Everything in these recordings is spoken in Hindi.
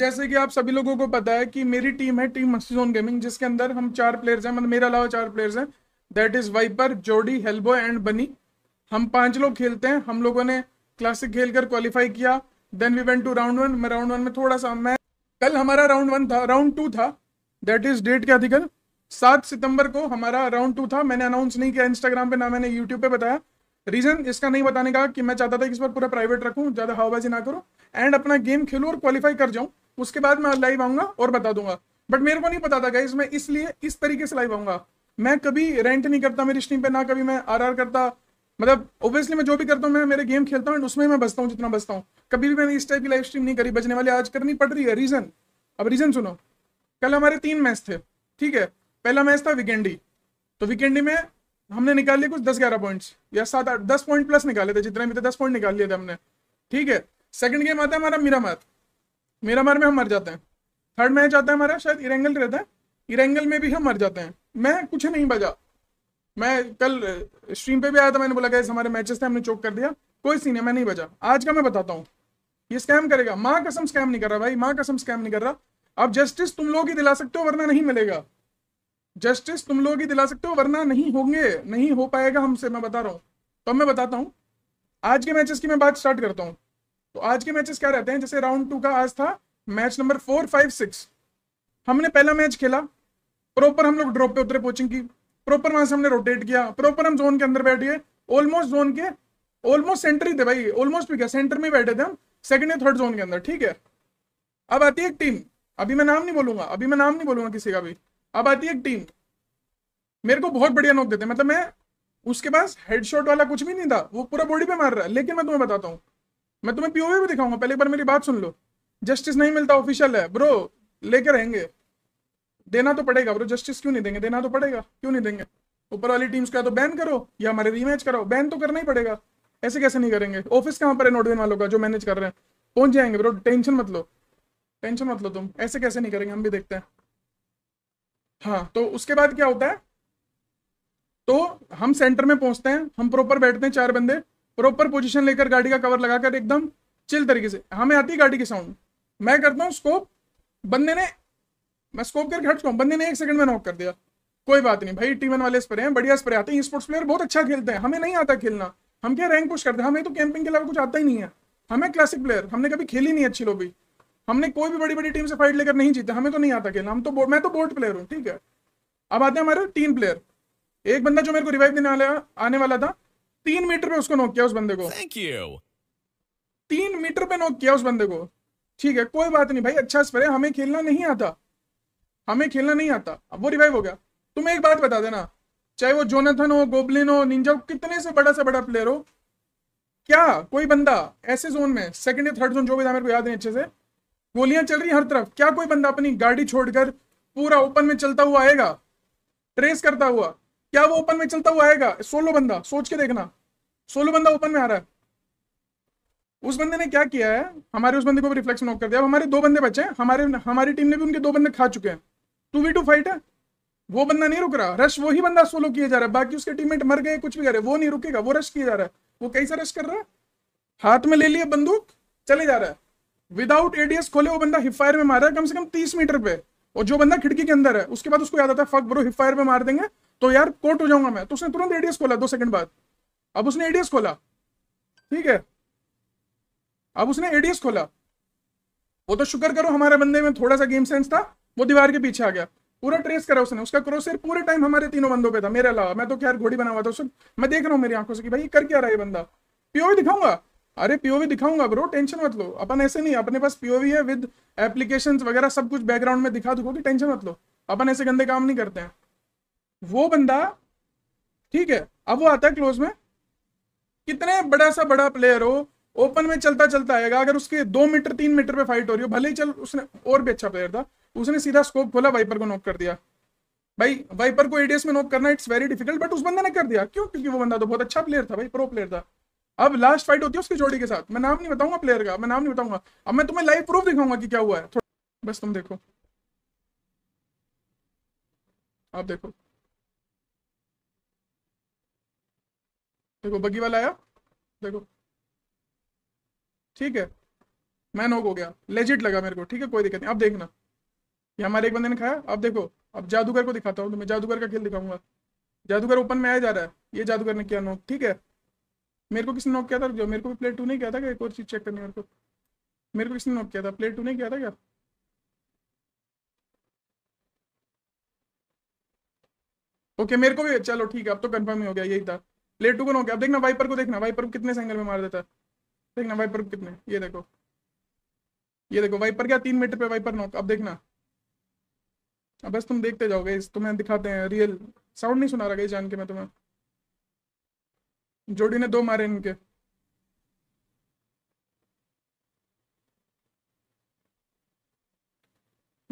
जैसे कि आप सभी लोगों को पता है कि मेरी टीम है टीम मस्तीजोन गेमिंग जिसके अंदर हम चार प्लेयर्स हैं मतलब मेरे अलावा चार प्लेयर्स हैं दैट इज वाइपर जोडी हेल्बो एंड बनी हम पांच लोग खेलते हैं हम लोगों ने क्लासिक खेल कर क्वालिफाई किया then we went to round one मैं राउंड वन में थोड़ा सा मैं कल हमारा राउंड वन था राउंड टू था दैट इज डेट क्या थी कल सात सितंबर को हमारा राउंड टू था मैंने अनाउंस नहीं किया इंस्टाग्राम पे ना मैंने यूट्यूब पे बताया रीजन इसका नहीं बताने का कि मैं चाहता था कि इस बार पूरा प्राइवेट रखूं ज्यादा हवाबाजी ना करूं एंड अपना गेम खेलूं और क्वालिफाई कर जाऊं उसके बाद मैं लाइव आऊंगा और बता दूंगा बट मेरे को नहीं पता था गाइज मैं इसलिए इस तरीके से लाइव आऊंगा मैं कभी रेंट नहीं करता मेरी स्ट्रीम पे ना कभी मैं आर करता मतलब ऑब्वियसली मैं जो भी करता हूँ मैं मेरे गेम खेलता हूँ उसमें मैं बसता हूँ जितना बसता हूँ कभी भी मैंने इस टाइप की लाइव स्ट्रीम नहीं करी बचने वाली आज करनी पड़ रही है रीजन अब रीजन सुनो कल हमारे तीन मैच थे ठीक है पहला मैच था वीकेंडी तो वीकेंडी में हमने निकाल लिया कुछ दस ग्यारह पॉइंट्स या सात आठ दस पॉइंट प्लस निकाले थे जितने भी थे दस पॉइंट निकाल लिए थे हमने ठीक है सेकंड गेम आता है हमारा मैथ मेरा मार में हम मर जाते हैं थर्ड मैच आता है हमारा शायद इरेंगल रहता है इरेंगल में भी हम मर जाते हैं मैं कुछ नहीं बजा मैं कल स्ट्रीम पे भी आया था मैंने बोला गया हमारे मैचेस थे हमने चोक कर दिया कोई सीन है मैं नहीं बजा आज का मैं बताता हूँ ये स्कैम करेगा माँ कसम स्कैम नहीं कर रहा भाई माँ कसम स्कैम नहीं कर रहा अब जस्टिस तुम लोग ही दिला सकते हो वरना नहीं मिलेगा जस्टिस तुम लोग ही दिला सकते हो वरना नहीं होंगे नहीं हो पाएगा हमसे मैं बता रहा हूँ तो मैं बताता हूँ आज के मैचेस की मैं बात स्टार्ट करता हूँ तो आज के मैचेस क्या रहते हैं जैसे राउंड टू का आज था match number four five six हमने पहला मैच खेला प्रॉपर हम लोग ड्रॉप पे उतरे कोचिंग की प्रॉपर वहां से हमने रोटेट किया प्रॉपर हम जोन के अंदर बैठ गए ऑलमोस्ट जोन के ऑलमोस्ट सेंटर ही थे भाई ऑलमोस्ट भी क्या सेंटर में बैठे थे हम सेकंड या थर्ड जोन के अंदर ठीक है अब आती है एक टीम अभी मैं नाम नहीं बोलूंगा अभी मैं नाम नहीं बोलूंगा किसी का भी अब आती है एक टीम मेरे को बहुत बढ़िया नोक देते मतलब मैं उसके पास हेडशॉट वाला कुछ भी नहीं था वो पूरा बॉडी पे मार रहा है लेकिन मैं तुम्हें बताता हूँ मैं तुम्हें पीओवी भी दिखाऊंगा पहले एक बार मेरी बात सुन लो जस्टिस नहीं मिलता ऑफिशियल है ब्रो लेके रहेंगे देना तो पड़ेगा ब्रो जस्टिस क्यों नहीं देंगे देना तो पड़ेगा क्यों नहीं देंगे ऊपर वाली टीम्स का तो बैन करो या हमारे रीमैच कराओ बैन तो करना ही पड़ेगा ऐसे कैसे नहीं करेंगे ऑफिस कहाँ पर है नोटवेन वालों का जो मैनेज कर रहे हैं पहुंच जाएंगे ब्रो टेंशन मत लो टेंशन मत लो तुम ऐसे कैसे नहीं करेंगे हम भी देखते हैं हाँ तो उसके बाद क्या होता है तो हम सेंटर में पहुंचते हैं हम प्रॉपर बैठते हैं चार बंदे प्रॉपर पोजिशन लेकर गाड़ी का कवर लगाकर एकदम चिल तरीके से हमें आती है गाड़ी की साउंड मैं करता हूँ स्कोप बंदे ने मैं स्कोप करके हट चुका बंदे ने एक सेकंड में नॉक कर दिया कोई बात नहीं भाई टीमन वाले स्प्रे हैं बढ़िया स्प्रे आते हैं स्पोर्ट्स प्लेयर बहुत अच्छा खेलते हैं हमें नहीं आता खेलना हम क्या रैंक पुश करते हैं हमें तो कैंपिंग के अलावा कुछ आता ही नहीं है हमें क्लासिक प्लेयर हमने कभी खेली नहीं अच्छी लोबी हमने कोई भी बड़ी बड़ी टीम से फाइट लेकर नहीं जीते हमें तो नहीं आता खेलना हम तो मैं तो बोर्ड प्लेयर हूँ ठीक है अब आते हैं हमारे तीन प्लेयर एक बंदा जो मेरे को रिवाइव देने वाला आने वाला था तीन मीटर पे उसको नोक किया उस बंदे को थैंक यू तीन मीटर पे नोक किया उस बंदे को ठीक है कोई बात नहीं भाई अच्छा स्पर है हमें खेलना नहीं आता हमें खेलना नहीं आता अब वो रिवाइव हो गया तुम्हें एक बात बता देना चाहे वो जोनाथन हो गोबलिन हो निंजा कितने से बड़ा से बड़ा प्लेयर हो क्या कोई बंदा ऐसे जोन में सेकंड या थर्ड जोन जो भी था मेरे को याद नहीं अच्छे से गोलियां चल रही हर तरफ क्या कोई बंदा अपनी गाड़ी छोड़कर पूरा ओपन में चलता हुआ आएगा ट्रेस करता हुआ क्या वो ओपन में चलता हुआ आएगा सोलो बंदा सोच के देखना सोलो बंदा ओपन में आ रहा है उस बंदे ने क्या किया है हमारे उस बंदे को रिफ्लेक्शन ऑफ कर दिया अब हमारे दो बंदे बचे हैं हमारे हमारी टीम ने भी उनके दो बंदे खा चुके हैं टू वी टू फाइट है वो बंदा नहीं रुक रहा रश वही बंदा सोलो किया जा रहा है बाकी उसके टीममेट मर गए कुछ भी कर रहे वो नहीं रुकेगा वो रश किया जा रहा है वो कैसे रश कर रहा है हाथ में ले लिया बंदूक चले जा रहा है विदाउट एडीएस खोले वो बंदा हिफायर में मार रहा है कम से कम तीस मीटर पे और जो बंदा खिड़की के अंदर है उसके बाद उसको याद आता है फक ब्रो हिफायर में मार देंगे तो यार कोर्ट हो जाऊंगा मैं तो उसने तुरंत एडीएस खोला दो सेकंड बाद अब उसने एडीएस खोला ठीक है अब उसने एडीएस खोला वो तो शुक्र करो हमारे बंदे में थोड़ा सा गेम सेंस था वो दीवार के पीछे आ गया पूरा ट्रेस करा उसने उसका क्रोसर पूरे टाइम हमारे तीनों बंदों पे था मेरे अलावा मैं तो खैर घोड़ी बना हुआ था उसको मैं देख रहा हूँ मेरी आंखों से कि भाई कर क्या रहा है बंदा पीओवी दिखाऊंगा अरे पीओवी दिखाऊंगा ब्रो टेंशन मत लो अपन ऐसे नहीं अपने पास पीओवी है विद एप्लीकेशन वगैरह सब कुछ बैकग्राउंड में दिखा दूंगा टेंशन मत लो अपन ऐसे गंदे काम नहीं करते हैं वो बंदा ठीक है अब वो आता है क्लोज में कितने बड़ा सा बड़ा प्लेयर हो ओपन में चलता चलता आएगा अगर उसके दो मीटर तीन मीटर पे फाइट हो रही हो भले ही चल उसने और भी अच्छा प्लेयर था उसने सीधा स्कोप खोला वाइपर को नॉक कर दिया भाई वाइपर को एडीएस में नॉक करना इट्स वेरी डिफिकल्ट बट उस बंदे ने कर दिया क्यों क्योंकि वो बंदा तो बहुत अच्छा प्लेयर था भाई प्रो प्लेयर था अब लास्ट फाइट होती है उसकी जोड़ी के साथ मैं नाम नहीं बताऊंगा प्लेयर का मैं नाम नहीं बताऊंगा अब मैं तुम्हें लाइव प्रूफ दिखाऊंगा कि क्या हुआ है बस तुम देखो आप देखो देखो बगी वाला आया देखो ठीक है मैं नोक हो गया लेजिट लगा मेरे को ठीक है कोई दिक्कत नहीं अब देखना ये हमारे एक बंदे ने खाया अब देखो अब जादूगर को दिखाता हूँ तो मैं जादूगर का खेल दिखाऊंगा जादूगर ओपन में आया जा रहा है ये जादूगर ने किया नोक ठीक है मेरे को किसने नोक किया था जो मेरे को भी प्लेट टू नहीं किया था क्या एक और चीज़ चेक करनी मेरे को मेरे को किसने नोक किया था प्लेट टू नहीं किया था क्या ओके मेरे को भी चलो ठीक है अब तो कंफर्म ही हो गया यही था प्लेयर टू को नॉक अब देखना वाइपर को देखना वाइपर कितने सेंगल में मार देता है देखना वाइपर कितने ये देखो ये देखो वाइपर क्या तीन मीटर पे वाइपर नॉक अब देखना अब बस तुम देखते जाओगे इस तुम्हें दिखाते हैं रियल साउंड नहीं सुना रहा गई जान के मैं तुम्हें जोड़ी ने दो मारे इनके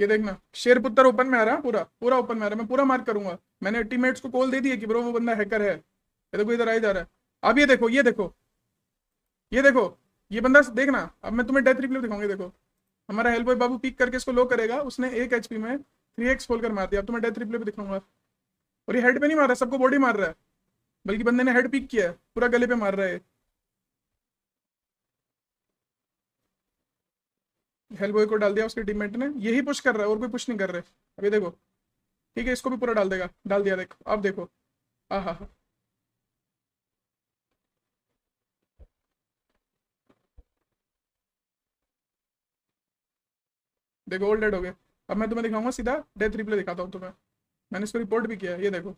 ये देखना शेर पुत्र ओपन में आ रहा पूरा पूरा ओपन में आ रहा मैं पूरा मार्क करूंगा मैंने टीममेट्स को कॉल दे दिया कि ब्रो वो बंदा हैकर है ये देखो इधर आ रहा है अब ये देखो ये देखो ये देखो ये बंदा देखना अब मैं तुम्हें डेथ रिप्ले दिखाऊंगा देखो हमारा हेल्प बॉय बाबू पिक करके इसको लो करेगा उसने एक एचपी में थ्री एक्स खोल कर मार दिया अब तुम्हें डेथ रिप्लेव दिखाऊंगा और ये हेड पे नहीं मार रहा सबको बॉडी मार रहा है बल्कि बंदे ने हेड पिक किया है पूरा गले पे मार रहा है हेल्प बॉय को डाल दिया उसके टीममेट ने यही पुश कर रहा है और कोई पुश नहीं कर रहे अभी देखो ठीक है इसको भी पूरा डाल देगा डाल दिया देखो अब देखो हाँ हाँ हाँ देखो ओल्ड डेड हो गए अब मैं तुम्हें दिखाऊंगा सीधा डेथ रिप्ले दिखाता हूँ तुम्हें मैंने इसको रिपोर्ट भी किया ये देखो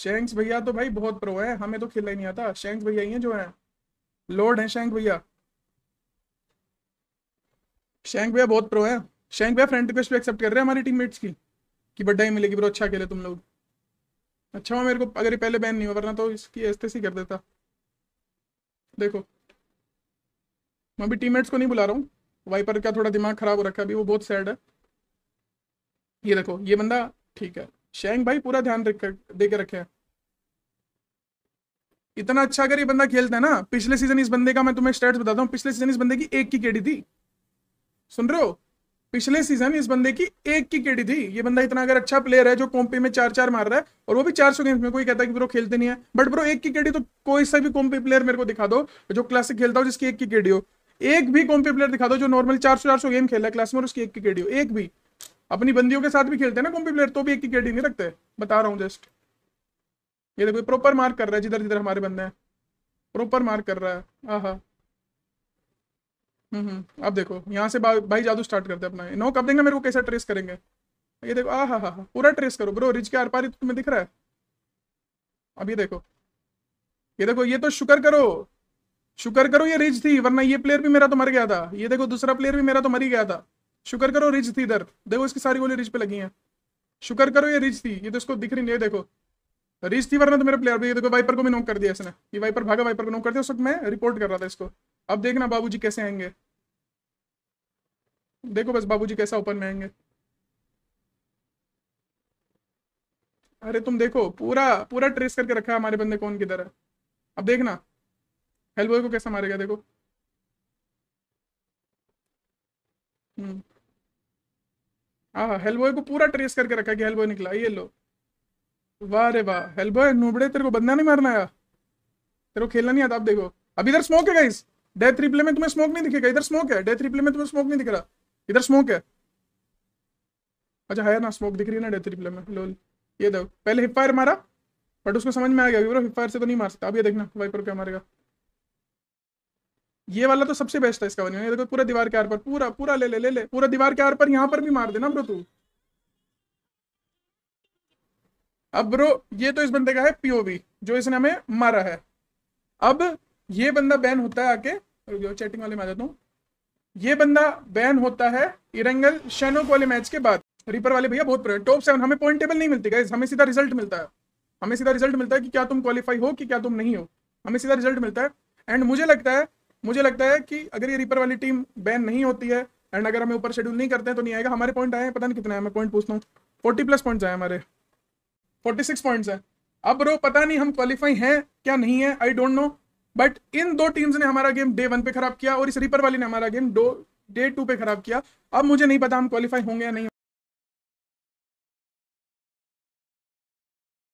शेंक्स भैया तो भाई बहुत प्रो है हमें तो खेलना ही नहीं आता शेंक्स भैया ही है जो है लॉर्ड है शेंक भैया शेंक भैया बहुत प्रो है शेंक भैया फ्रेंड रिक्वेस्ट भी एक्सेप्ट कर रहे हैं हमारी टीममेट्स की कि बड्डा ही मिलेगी ब्रो अच्छा खेले तुम लोग अच्छा हुआ मेरे को अगर ये पहले बैन नहीं हुआ वरना तो इसकी ऐसे एस्तेसी कर देता देखो मैं भी टीममेट्स को नहीं बुला रहा हूँ वाइपर का थोड़ा दिमाग खराब हो रखा है अभी वो बहुत सैड है ये देखो ये बंदा ठीक है शेंग भाई पूरा ध्यान दे के रखे इतना अच्छा अगर ये बंदा खेलता है ना पिछले सीजन इस बंदे का मैं तुम्हें स्टेट्स बताता हूँ पिछले सीजन इस बंदे की एक की केडी थी सुन रहे हो पिछले सीजन इस बंदे की एक की केडी थी ये बंदा इतना अगर अच्छा प्लेयर है जो कॉम्पी में चार चार मार रहा है और वो भी चार सौ गेम्स में कोई कहता है कि ब्रो खेलते नहीं है बट ब्रो एक की केडी तो कोई सा भी कॉम्पी प्लेयर मेरे को दिखा दो जो क्लासिक खेलता हो जिसकी एक की केडी हो एक भी कॉम्पी प्लेयर दिखा दो जो नॉर्मल चार सौ चार सौ गेम खेला है क्लास में उसकी एक की केडी हो एक भी अपनी बंदियों के साथ भी खेलते हैं ना कॉम्पी प्लेयर तो भी एक की केडी नहीं रखते बता रहा हूँ जस्ट ये देखो प्रॉपर मार्क कर रहा है जिधर जिधर हमारे बंदे हैं प्रॉपर मार्क कर रहा है आह हम्म, हम्म अब देखो यहाँ से भा, भाई जादू स्टार्ट करते हैं अपना नो कब देंगे मेरे को कैसा ट्रेस करेंगे ये देखो आ हा हा हा पूरा ट्रेस करो ब्रो रिज के आर पार तुम्हें दिख रहा है अब ये देखो ये देखो ये तो शुक्र करो शुक्र करो ये रिज थी वरना ये प्लेयर भी मेरा तो मर गया था ये देखो दूसरा प्लेयर भी मेरा तो मर ही गया था शुक्र करो रिज थी इधर देखो इसकी सारी गोली रिज पे लगी है शुक्र करो ये रिज थी ये तो इसको दिख रही नहीं है देखो रिज थी वरना तो मेरा प्लेयर भी ये देखो वाइपर को भी नोक कर दिया इसने ये वाइपर भागा वाइपर को नोक कर दिया उस वक्त मैं रिपोर्ट कर रहा था इसको अब देखना जी कैसे आएंगे देखो बस जी कैसा ओपन में आएंगे अरे तुम देखो पूरा पूरा ट्रेस करके रखा है हमारे बंदे कौन किधर है अब देखना हेलबॉय को कैसा मारेगा देखो हम्म। हाँ हेलबॉय को पूरा ट्रेस करके रखा कि हेलबॉय निकला ये लो वाह रे वाह हेलबॉय नुबड़े तेरे को बंदा नहीं मारना आया तेरे को खेलना नहीं आता आप देखो अब इधर स्मोक है गाइस डेथ रिप्ले में तुम्हें स्मोक नहीं दिखेगा इधर स्मोक है डेथ रिप्ले में तुम्हें स्मोक नहीं दिख रहा इधर स्मोक है अच्छा है ना स्मोक दिख रही है ना डेथ रिप्ले में लोल ये देखो पहले हिप फायर मारा बट उसको समझ में आ गया ब्रो हिप फायर से तो नहीं मार सकता अब ये देखना वाइपर क्या मारेगा ये वाला तो सबसे बेस्ट है इसका बनियान ये देखो पूरा दीवार के आर पर पूरा पूरा ले ले ले ले पूरा दीवार के आर पर यहाँ पर भी मार देना ब्रो तू अब ब्रो ये तो इस बंदे का है पीओवी जो इसने हमें मारा है अब ये बंदा बैन होता है आके चैटिंग वाले में आ जाता हूँ ये बंदा बैन होता है इरंगल शेनोक वाले मैच के बाद रिपर वाले भैया बहुत टॉप सेवन हमें पॉइंट टेबल नहीं मिलती हमें सीधा रिजल्ट मिलता है हमें सीधा रिजल्ट मिलता है कि क्या तुम क्वालिफाई हो कि क्या तुम नहीं हो हमें सीधा रिजल्ट मिलता है एंड मुझे लगता है मुझे लगता है कि अगर ये रिपर वाली टीम बैन नहीं होती है एंड अगर हमें ऊपर शेड्यूल नहीं करते हैं तो नहीं आएगा हमारे पॉइंट आए हैं पता नहीं कितने है मैं पॉइंट पूछता हूँ फोर्टी प्लस पॉइंट्स आए हमारे फोर्टी सिक्स पॉइंट्स हैं अब रो पता नहीं हम क्वालिफाई हैं क्या नहीं है आई डोंट नो बट इन दो टीम्स ने हमारा गेम डे वन पे खराब किया और इस रिपर वाली ने हमारा गेम डे टू पे खराब किया अब मुझे नहीं पता हम क्वालिफाई होंगे या नहीं